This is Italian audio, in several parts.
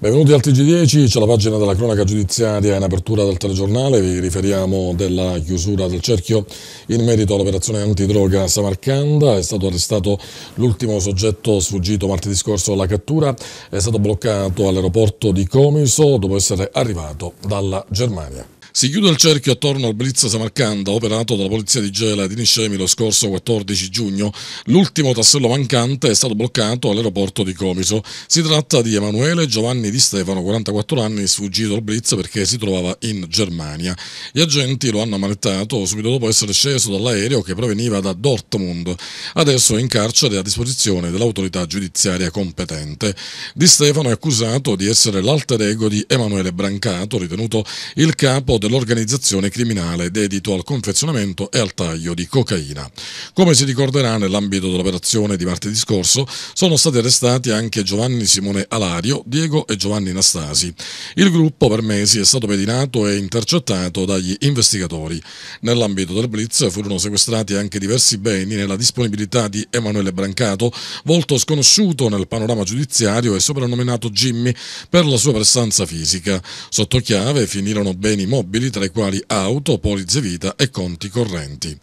Benvenuti al TG10, c'è la pagina della cronaca giudiziaria in apertura del telegiornale, vi riferiamo della chiusura del cerchio in merito all'operazione antidroga Samarcanda, è stato arrestato l'ultimo soggetto sfuggito martedì scorso alla cattura, è stato bloccato all'aeroporto di Comiso dopo essere arrivato dalla Germania. Si chiude il cerchio attorno al blitz Samarcanda operato dalla polizia di Gela e di Niscemi lo scorso 14 giugno. L'ultimo tassello mancante è stato bloccato all'aeroporto di Comiso. Si tratta di Emanuele Giovanni Di Stefano, 44 anni, sfuggito al blitz perché si trovava in Germania. Gli agenti lo hanno ammanettato subito dopo essere sceso dall'aereo che proveniva da Dortmund. Adesso è in carcere a disposizione dell'autorità giudiziaria competente. Di Stefano è accusato di essere l'alter ego di Emanuele Brancato, ritenuto il capo dell'organizzazione criminale dedito al confezionamento e al taglio di cocaina. Come si ricorderà nell'ambito dell'operazione di martedì scorso sono stati arrestati anche Giovanni Simone Alario, Diego e Giovanni Nastasi. Il gruppo per mesi è stato pedinato e intercettato dagli investigatori. Nell'ambito del blitz furono sequestrati anche diversi beni nella disponibilità di Emanuele Brancato, volto sconosciuto nel panorama giudiziario e soprannominato Jimmy per la sua prestanza fisica. Sotto chiave finirono beni mobili immobili, tra i quali auto, polizze vita e conti correnti.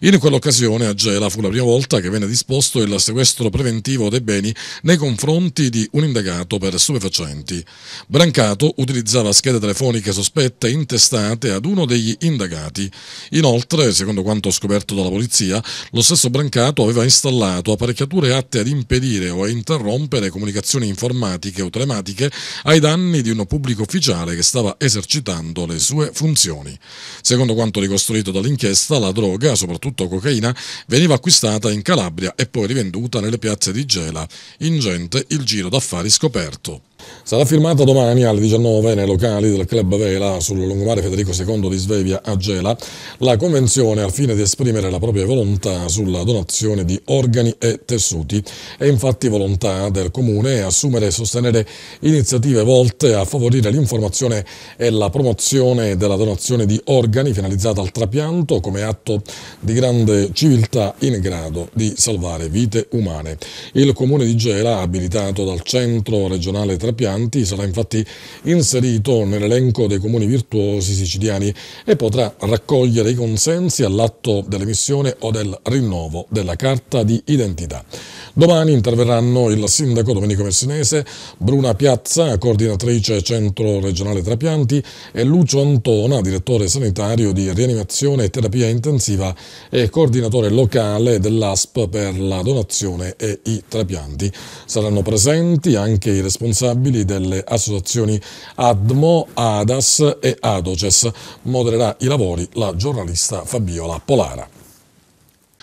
In quell'occasione a Gela fu la prima volta che venne disposto il sequestro preventivo dei beni nei confronti di un indagato per stupefacenti. Brancato utilizzava schede telefoniche sospette intestate ad uno degli indagati. Inoltre, secondo quanto scoperto dalla polizia, lo stesso Brancato aveva installato apparecchiature atte ad impedire o a interrompere comunicazioni informatiche o telematiche ai danni di un pubblico ufficiale che stava esercitando le sue funzioni. Secondo quanto ricostruito dall'inchiesta, la droga, soprattutto cocaina, veniva acquistata in Calabria e poi rivenduta nelle piazze di Gela, ingente il giro d'affari scoperto. Sarà firmata domani alle 19 nei locali del Club Vela sul lungomare Federico II di Svevia a Gela la convenzione al fine di esprimere la propria volontà sulla donazione di organi e tessuti. È infatti volontà del Comune assumere e sostenere iniziative volte a favorire l'informazione e la promozione della donazione di organi finalizzata al trapianto come atto di grande civiltà in grado di salvare vite umane. Il Comune di Gela, abilitato dal Centro regionale 3 trapianti sarà infatti inserito nell'elenco dei comuni virtuosi siciliani e potrà raccogliere i consensi all'atto dell'emissione o del rinnovo della carta di identità. Domani interverranno il sindaco Domenico Messinese, Bruna Piazza, coordinatrice centro regionale trapianti e Lucio Antona, direttore sanitario di rianimazione e terapia intensiva e coordinatore locale dell'ASP per la donazione e i trapianti. Saranno presenti anche i responsabili responsabili delle associazioni ADMO, ADAS e ADOCES. Modererà i lavori la giornalista Fabiola Polara.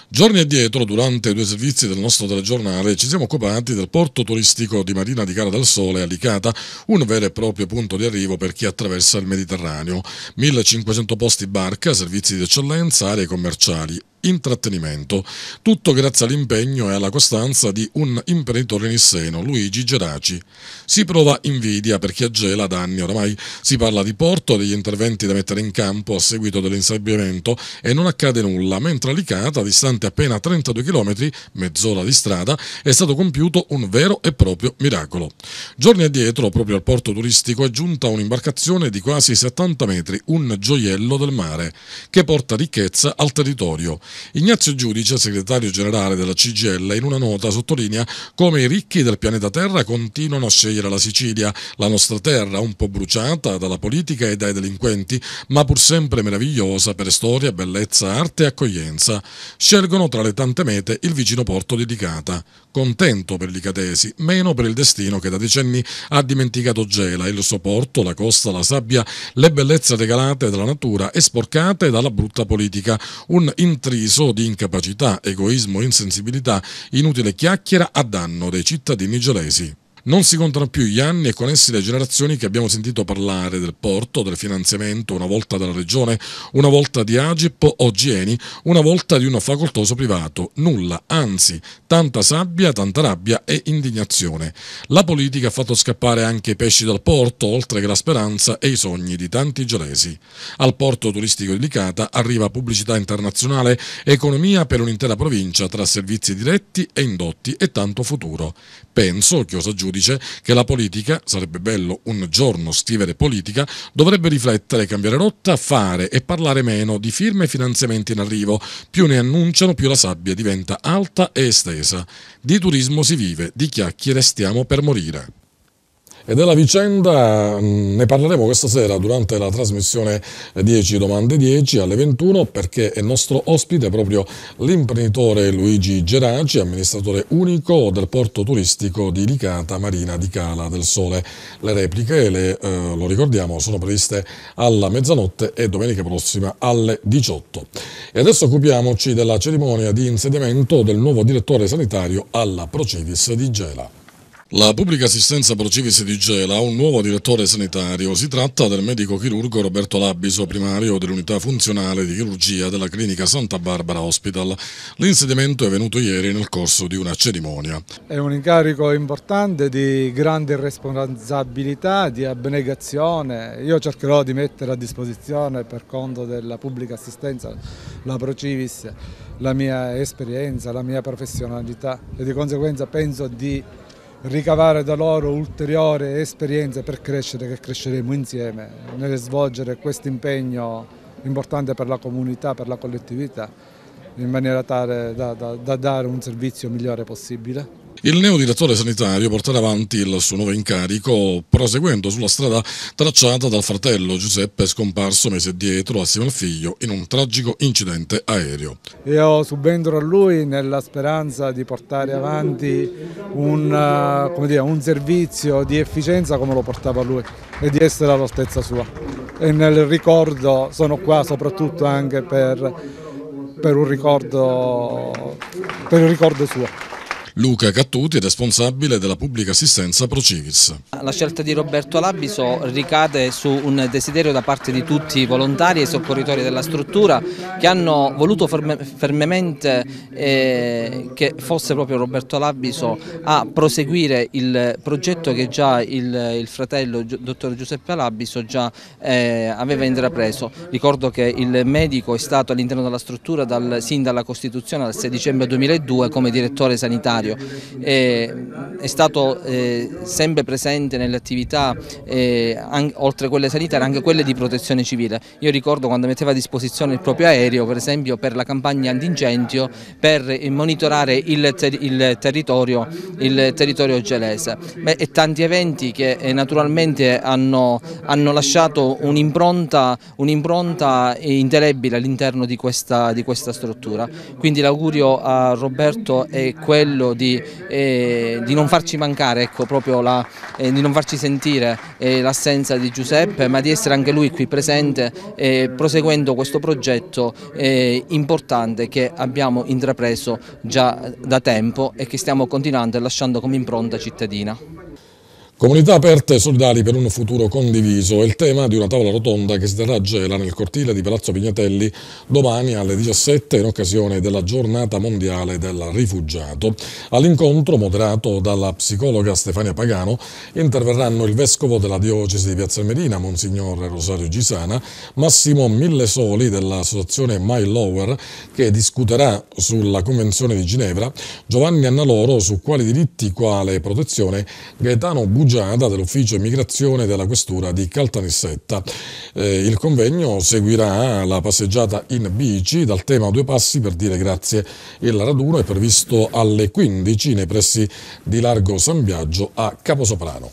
Giorni addietro, durante due servizi del nostro telegiornale, ci siamo occupati del porto turistico di Marina di Cara del Sole, Alicata, un vero e proprio punto di arrivo per chi attraversa il Mediterraneo. 1500 posti barca, servizi di eccellenza, aree commerciali intrattenimento. Tutto grazie all'impegno e alla costanza di un imprenditore nisseno, Luigi Geraci. Si prova invidia per chi agela da anni oramai. Si parla di porto, degli interventi da mettere in campo a seguito dell'insabbiamento e non accade nulla, mentre a Licata, distante appena 32 km, mezz'ora di strada, è stato compiuto un vero e proprio miracolo. Giorni addietro, proprio al porto turistico, è giunta un'imbarcazione di quasi 70 metri, un gioiello del mare, che porta ricchezza al territorio. Ignazio Giudice, segretario generale della CGL, in una nota sottolinea come i ricchi del pianeta Terra continuano a scegliere la Sicilia, la nostra terra un po' bruciata dalla politica e dai delinquenti, ma pur sempre meravigliosa per storia, bellezza, arte e accoglienza. Scelgono tra le tante mete il vicino porto di Licata. Contento per licatesi, meno per il destino che da decenni ha dimenticato Gela, il suo porto, la costa, la sabbia, le bellezze regalate dalla natura e sporcate dalla brutta politica. Un intrigo avviso di incapacità, egoismo, e insensibilità, inutile chiacchiera a danno dei cittadini gelesi. Non si contano più gli anni e con essi le generazioni che abbiamo sentito parlare del porto, del finanziamento, una volta della regione, una volta di Agip o Gieni, una volta di uno facoltoso privato. Nulla, anzi, tanta sabbia, tanta rabbia e indignazione. La politica ha fatto scappare anche i pesci dal porto, oltre che la speranza e i sogni di tanti gelesi. Al porto turistico di Licata arriva pubblicità internazionale, economia per un'intera provincia tra servizi diretti e indotti e tanto futuro. Penso che Osagiuri giudice che la politica, sarebbe bello un giorno scrivere politica, dovrebbe riflettere, cambiare rotta, fare e parlare meno di firme e finanziamenti in arrivo. Più ne annunciano, più la sabbia diventa alta e estesa. Di turismo si vive, di chiacchiere stiamo per morire. E della vicenda mm, ne parleremo questa sera durante la trasmissione 10 domande 10 alle 21 perché è nostro ospite proprio l'imprenditore Luigi Geraci, amministratore unico del porto turistico di Licata Marina di Cala del Sole. Le repliche, le, eh, lo ricordiamo, sono previste alla mezzanotte e domenica prossima alle 18. E adesso occupiamoci della cerimonia di insediamento del nuovo direttore sanitario alla Procedis di Gela. La pubblica assistenza Procivis di Gela ha un nuovo direttore sanitario. Si tratta del medico chirurgo Roberto Labiso, primario dell'unità funzionale di chirurgia della clinica Santa Barbara Hospital. L'insediamento è venuto ieri nel corso di una cerimonia. È un incarico importante di grande responsabilità, di abnegazione. Io cercherò di mettere a disposizione per conto della pubblica assistenza, la Procivis, la mia esperienza, la mia professionalità e di conseguenza penso di ricavare da loro ulteriore esperienza per crescere, che cresceremo insieme nel svolgere questo impegno importante per la comunità, per la collettività, in maniera tale da, da, da dare un servizio migliore possibile. Il neodirettore sanitario porterà avanti il suo nuovo incarico proseguendo sulla strada tracciata dal fratello Giuseppe scomparso mese dietro assieme al figlio in un tragico incidente aereo. Io subentro a lui nella speranza di portare avanti un, eh, dire, un servizio di efficienza come lo portava lui e di essere all'altezza sua. E nel ricordo sono qua soprattutto anche per, per, un, ricordo, per un ricordo suo. Luca Cattuti, responsabile della pubblica assistenza Procivis. La scelta di Roberto Labiso ricade su un desiderio da parte di tutti i volontari e i soccorritori della struttura che hanno voluto ferme, fermemente eh, che fosse proprio Roberto Labiso a proseguire il progetto che già il, il fratello dottor Giuseppe Labiso già eh, aveva intrapreso. Ricordo che il medico è stato all'interno della struttura dal, sin dalla Costituzione al 6 dicembre 2002 come direttore sanitario straordinario. Eh, è stato eh, sempre presente nelle attività, eh, oltre a quelle sanitarie, anche quelle di protezione civile. Io ricordo quando metteva a disposizione il proprio aereo, per esempio per la campagna antincendio, per monitorare il, ter il, territorio, il territorio, gelese. Beh, e tanti eventi che naturalmente hanno, hanno lasciato un'impronta un indelebile all'interno di, di questa struttura. Quindi l'augurio a Roberto è quello di, eh, di non farci mancare, ecco, la, eh, di non farci sentire eh, l'assenza di Giuseppe, ma di essere anche lui qui presente eh, proseguendo questo progetto eh, importante che abbiamo intrapreso già da tempo e che stiamo continuando e lasciando come impronta cittadina. Comunità aperte e solidali per un futuro condiviso è il tema di una tavola rotonda che si terrà a Gela nel cortile di Palazzo Pignatelli domani alle 17 in occasione della giornata mondiale del rifugiato. All'incontro, moderato dalla psicologa Stefania Pagano, interverranno il vescovo della diocesi di Piazza Medina, Monsignor Rosario Gisana, Massimo Millesoli dell'associazione My Lower che discuterà sulla Convenzione di Ginevra, Giovanni Annaloro su quali diritti, quale protezione, Gaetano Bucci Bugiada dell'ufficio immigrazione della questura di Caltanissetta. Eh, il convegno seguirà la passeggiata in bici dal tema Due passi per dire grazie. Il raduno è previsto alle 15 nei pressi di Largo San Biagio a Caposoprano.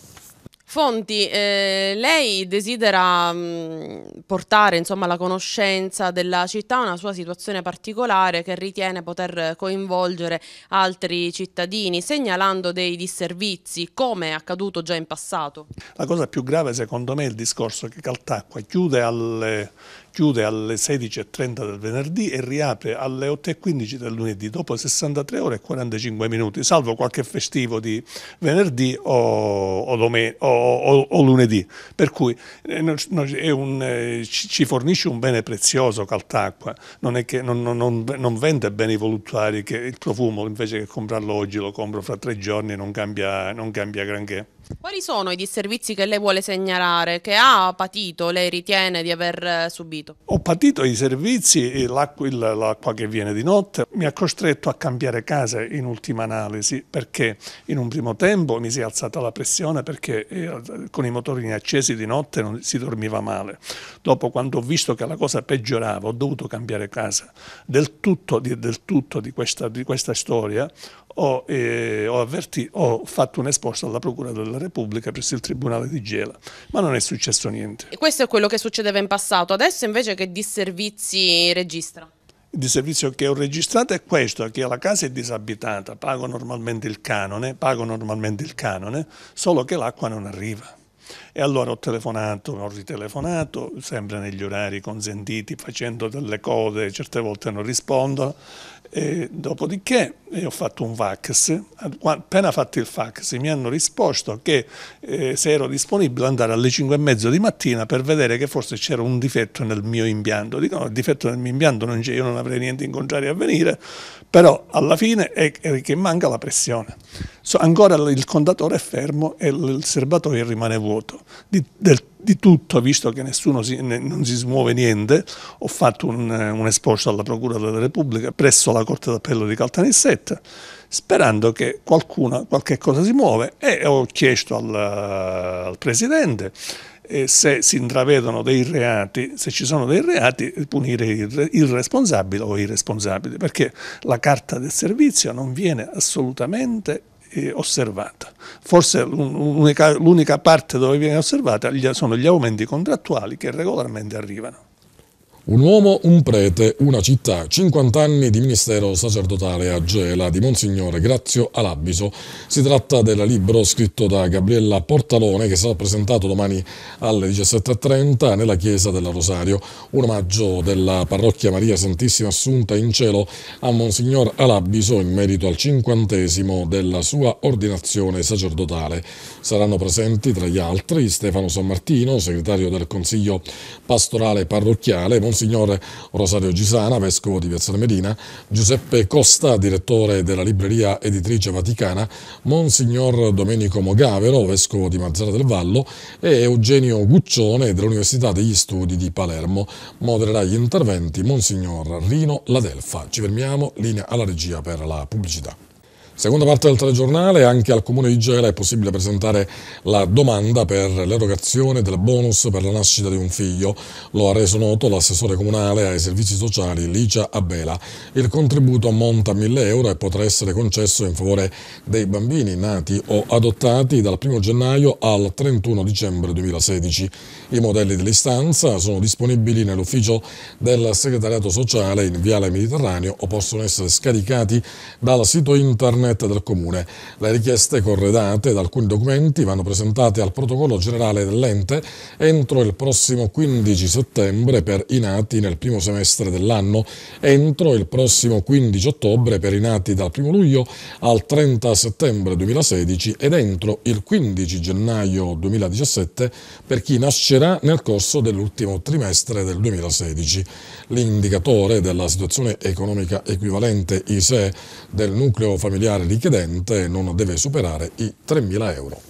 Fonti, eh, lei desidera mh, mm, portare insomma, alla conoscenza della città una sua situazione particolare che ritiene poter coinvolgere altri cittadini, segnalando dei disservizi, come è accaduto già in passato. La cosa più grave secondo me è il discorso che Caltacqua chiude, alle chiude alle 16.30 del venerdì e riapre alle 8.15 del lunedì dopo 63 ore e 45 minuti, salvo qualche festivo di venerdì o, o, domen- o, o lunedì. Per cui eh, un, eh, ci fornisce un bene prezioso Caltacqua, non, è che, non, non, non vende beni voluttuari che il profumo invece che comprarlo oggi lo compro fra tre giorni e non cambia, non cambia granché. Quali sono i disservizi che lei vuole segnalare, che ha patito, lei ritiene di aver eh, subito? patito? Ho patito i servizi e l'acqua che viene di notte mi ha costretto a cambiare casa in ultima analisi perché in un primo tempo mi si è alzata la pressione perché eh, con i motorini accesi di notte non, si dormiva male. Dopo quando ho visto che la cosa peggiorava ho dovuto cambiare casa. Del tutto, del tutto di, questa, di questa storia ho, eh, ho, avverti, ho, fatto un esposto alla Procura della Repubblica presso il Tribunale di Gela, ma non è successo niente. E questo è quello che succedeva in passato, adesso invece che disservizi registra? Il disservizio che ho registrato è questo, che la casa è disabitata, pago normalmente il canone, pago normalmente il canone, solo che l'acqua non arriva. E allora ho telefonato, ho ritelefonato, sempre negli orari consentiti, facendo delle code, certe volte non rispondono, e dopodiché eh, ho fatto un fax, appena fatto il fax mi hanno risposto che eh, se ero disponibile andare alle 5 e mezzo di mattina per vedere che forse c'era un difetto nel mio impianto. Dico no, il difetto nel mio impianto non c'è, io non avrei niente in contrario a venire, però alla fine è che manca la pressione. So, ancora il contatore è fermo e il serbatoio rimane vuoto. Di, del, di tutto, visto che nessuno si, ne, non si smuove niente, ho fatto un, un esposto alla Procura della Repubblica presso la Corte d'Appello di Caltanissetta, sperando che qualcuna, qualche cosa si muove e ho chiesto al, al Presidente eh, se si intravedono dei reati, se ci sono dei reati, punire il, responsabile o i responsabili, perché la carta del servizio non viene assolutamente eh, osservata. Forse l'unica parte dove viene osservata sono gli aumenti contrattuali che regolarmente arrivano. Un uomo, un prete, una città, 50 anni di ministero sacerdotale a Gela di Monsignore Grazio Alabiso. Si tratta del libro scritto da Gabriella Portalone che sarà presentato domani alle 17.30 nella Chiesa della Rosario, un omaggio della parrocchia Maria Santissima Assunta in Cielo a Monsignor Alabiso in merito al cinquantesimo della sua ordinazione sacerdotale. Saranno presenti tra gli altri Stefano San Martino, segretario del Consiglio Pastorale Parrocchiale, Monsignore Rosario Gisana, vescovo di Piazzale Medina, Giuseppe Costa, direttore della libreria editrice vaticana, Monsignor Domenico Mogavero, vescovo di Mazzara del Vallo e Eugenio Guccione dell'Università degli Studi di Palermo. Modererà gli interventi Monsignor Rino Ladelfa. Ci fermiamo, linea alla regia per la pubblicità. Seconda parte del telegiornale, anche al Comune di Gela è possibile presentare la domanda per l'erogazione del bonus per la nascita di un figlio. Lo ha reso noto l'assessore comunale ai servizi sociali Licia Abela. Il contributo ammonta a 1000 euro e potrà essere concesso in favore dei bambini nati o adottati dal 1 gennaio al 31 dicembre 2016. I modelli dell'istanza sono disponibili nell'ufficio del segretariato sociale in Viale Mediterraneo o possono essere scaricati dal sito internet dirette del Comune. Le richieste corredate da alcuni documenti vanno presentate al protocollo generale dell'ente entro il prossimo 15 settembre per i nati nel primo semestre dell'anno, entro il prossimo 15 ottobre per i nati dal 1 luglio al 30 settembre 2016 ed entro il 15 gennaio 2017 per chi nascerà nel corso dell'ultimo trimestre del 2016. L'indicatore della situazione economica equivalente ISE del nucleo familiare totale richiedente non deve superare i 3.000 euro.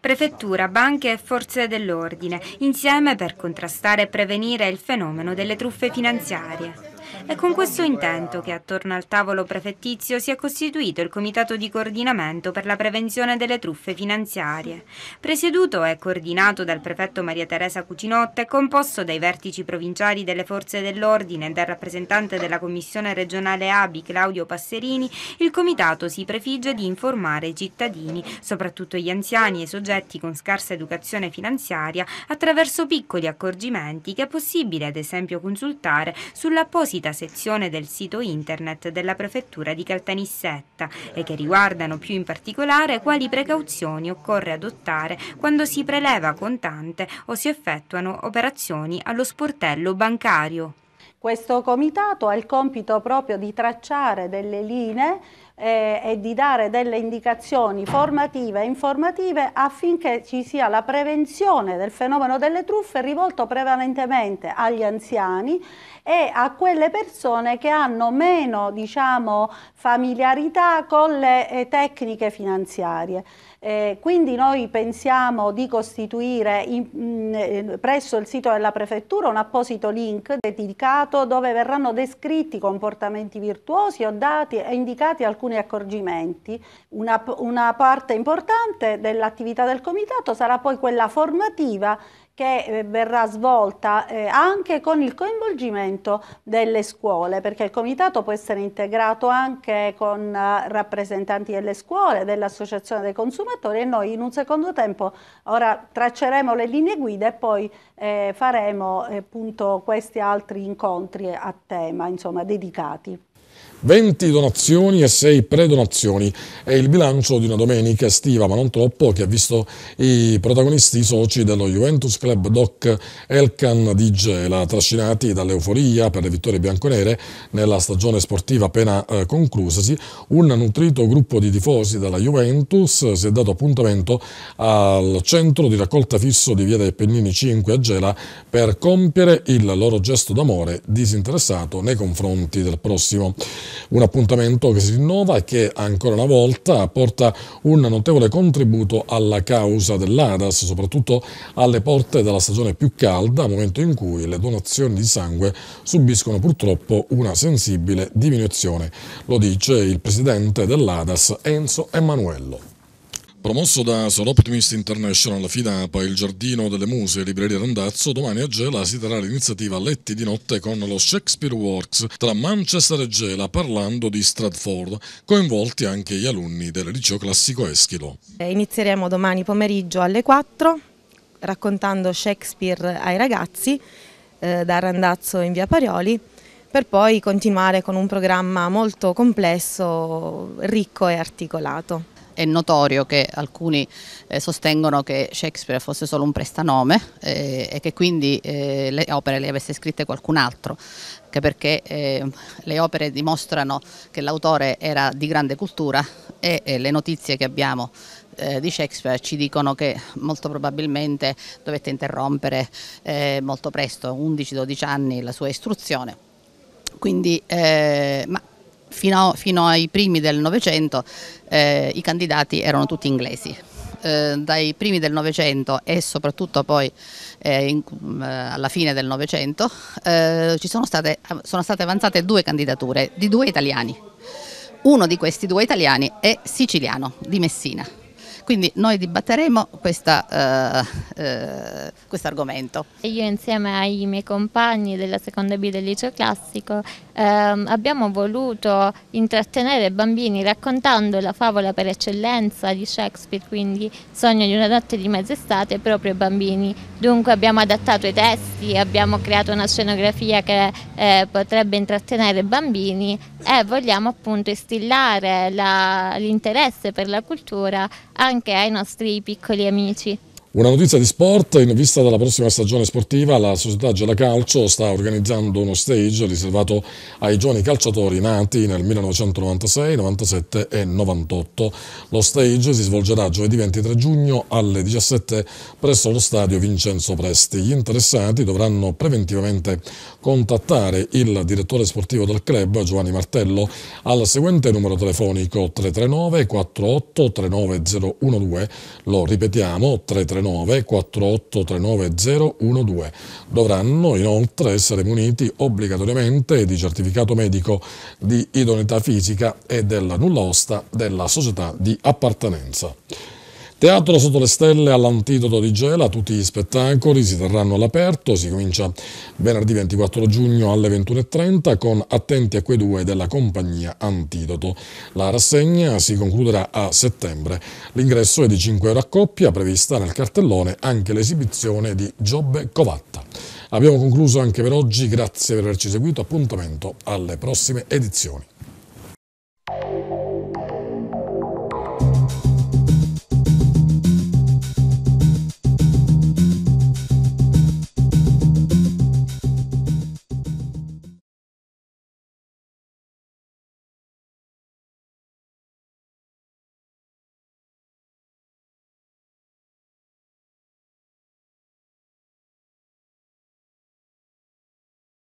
Prefettura, banche e forze dell'ordine, insieme per contrastare e prevenire il fenomeno delle truffe finanziarie. È con questo intento che attorno al tavolo prefettizio si è costituito il Comitato di Coordinamento per la Prevenzione delle Truffe Finanziarie. Presieduto e coordinato dal prefetto Maria Teresa Cucinotte, composto dai vertici provinciali delle Forze dell'Ordine e dal rappresentante della Commissione regionale ABI Claudio Passerini, il Comitato si prefigge di informare i cittadini, soprattutto gli anziani e i soggetti con scarsa educazione finanziaria, attraverso piccoli accorgimenti che è possibile ad esempio consultare sull'apposita apposita sezione del sito internet della prefettura di Caltanissetta e che riguardano più in particolare quali precauzioni occorre adottare quando si preleva contante o si effettuano operazioni allo sportello bancario. Questo comitato ha il compito proprio di tracciare delle linee eh, e di dare delle indicazioni formative e informative affinché ci sia la prevenzione del fenomeno delle truffe rivolto prevalentemente agli anziani e a quelle persone che hanno meno diciamo, familiarità con le eh, tecniche finanziarie. Eh, quindi noi pensiamo di costituire in, mh, mm, eh, presso il sito della Prefettura un apposito link dedicato dove verranno descritti comportamenti virtuosi o dati e indicati alcuni accorgimenti. Una, una parte importante dell'attività del Comitato sarà poi quella formativa che eh, verrà svolta eh, anche con il coinvolgimento delle scuole, perché il comitato può essere integrato anche con eh, rappresentanti delle scuole, dell'associazione dei consumatori e noi in un secondo tempo ora tracceremo le linee guida e poi eh, faremo eh, appunto questi altri incontri a tema, insomma, dedicati. 20 donazioni e 6 predonazioni è il bilancio di una domenica estiva, ma non troppo, che ha visto i protagonisti soci dello Juventus Club Doc Elkan di Gela, trascinati dall'euforia per le vittorie bianconere nella stagione sportiva appena eh, conclusasi. Un nutrito gruppo di tifosi della Juventus si è dato appuntamento al centro di raccolta fisso di Via dei Pennini 5 a Gela per compiere il loro gesto d'amore disinteressato nei confronti del prossimo un appuntamento che si rinnova e che ancora una volta porta un notevole contributo alla causa dell'ADAS, soprattutto alle porte della stagione più calda, momento in cui le donazioni di sangue subiscono purtroppo una sensibile diminuzione. Lo dice il presidente dell'ADAS Enzo Emanuello. Promosso da Sor Optimist International, FIDAPA, il Giardino delle Muse e Libreria Randazzo, domani a Gela si terrà l'iniziativa Letti di notte con lo Shakespeare Works tra Manchester e Gela parlando di Stratford, coinvolti anche gli alunni del liceo classico Eschilo. Eh, inizieremo domani pomeriggio alle 4 raccontando Shakespeare ai ragazzi eh, da Randazzo in via Parioli per poi continuare con un programma molto complesso, ricco e articolato è notorio che alcuni eh, sostengono che Shakespeare fosse solo un prestanome eh, e che quindi eh, le opere le avesse scritte qualcun altro, anche perché eh, le opere dimostrano che l'autore era di grande cultura e, e le notizie che abbiamo eh, di Shakespeare ci dicono che molto probabilmente dovette interrompere eh, molto presto, 11-12 anni, la sua istruzione. Quindi, eh, ma fino, fino ai primi del Novecento eh, i candidati erano tutti inglesi. Eh, dai primi del Novecento e soprattutto poi eh, in, eh, alla fine del Novecento eh, sono state, sono state avanzate due candidature di due italiani. Uno di questi due italiani è siciliano, di Messina. Quindi noi dibatteremo eh, questo uh, uh, quest argomento. Io insieme ai miei compagni della seconda B del liceo classico ehm, abbiamo voluto intrattenere i bambini raccontando la favola per eccellenza di Shakespeare, quindi Sogno di una notte di mezz'estate proprio ai bambini. Dunque abbiamo adattato i testi, abbiamo creato una scenografia che eh, potrebbe intrattenere i bambini e vogliamo appunto instillare l'interesse per la cultura anche ai nostri piccoli amici. Una notizia di sport, in vista della prossima stagione sportiva, la società Gela Calcio sta organizzando uno stage riservato ai giovani calciatori nati nel 1996, 97 e 98. Lo stage si svolgerà giovedì 23 giugno alle 17 presso lo stadio Vincenzo Presti. Gli interessati dovranno preventivamente contattare il direttore sportivo del club Giovanni Martello al seguente numero telefonico 339 48 39012. Lo ripetiamo 339 48 39012. Dovranno inoltre essere muniti obbligatoriamente di certificato medico di idoneità fisica e della nulla osta della società di appartenenza. Teatro sotto le stelle all'antidoto di Gela, tutti gli spettacoli si terranno all'aperto, si comincia venerdì 24 giugno alle 21.30 con Attenti a quei due della compagnia Antidoto. La rassegna si concluderà a settembre. L'ingresso è di 5 euro a coppia, prevista nel cartellone anche l'esibizione di Giobbe Covatta. Abbiamo concluso anche per oggi, grazie per averci seguito, appuntamento alle prossime edizioni.